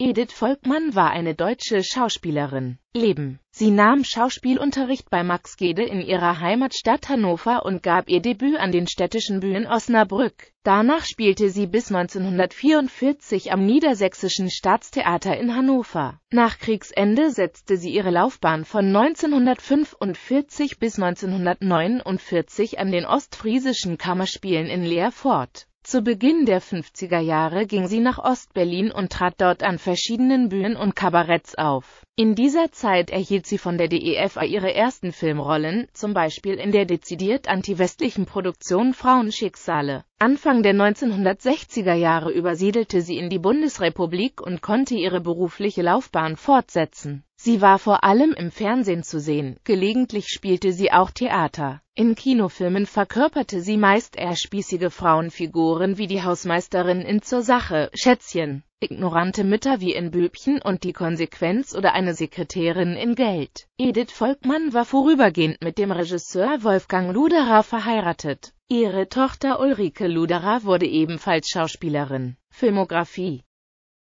Edith Volkmann war eine deutsche Schauspielerin. Leben. Sie nahm Schauspielunterricht bei Max Gede in ihrer Heimatstadt Hannover und gab ihr Debüt an den städtischen Bühnen Osnabrück. Danach spielte sie bis 1944 am Niedersächsischen Staatstheater in Hannover. Nach Kriegsende setzte sie ihre Laufbahn von 1945 bis 1949 an den Ostfriesischen Kammerspielen in Leer fort zu Beginn der 50er Jahre ging sie nach Ostberlin und trat dort an verschiedenen Bühnen und Kabaretts auf. In dieser Zeit erhielt sie von der DEFA ihre ersten Filmrollen, zum Beispiel in der dezidiert antiwestlichen Produktion Frauenschicksale. Anfang der 1960er Jahre übersiedelte sie in die Bundesrepublik und konnte ihre berufliche Laufbahn fortsetzen Sie war vor allem im Fernsehen zu sehen, gelegentlich spielte sie auch Theater. In Kinofilmen verkörperte sie meist eher spießige Frauenfiguren wie die Hausmeisterin in Zur Sache, Schätzchen, ignorante Mütter wie in Bülbchen und die Konsequenz oder eine Sekretärin in Geld. Edith Volkmann war vorübergehend mit dem Regisseur Wolfgang Luderer verheiratet. Ihre Tochter Ulrike Luderer wurde ebenfalls Schauspielerin. Filmografie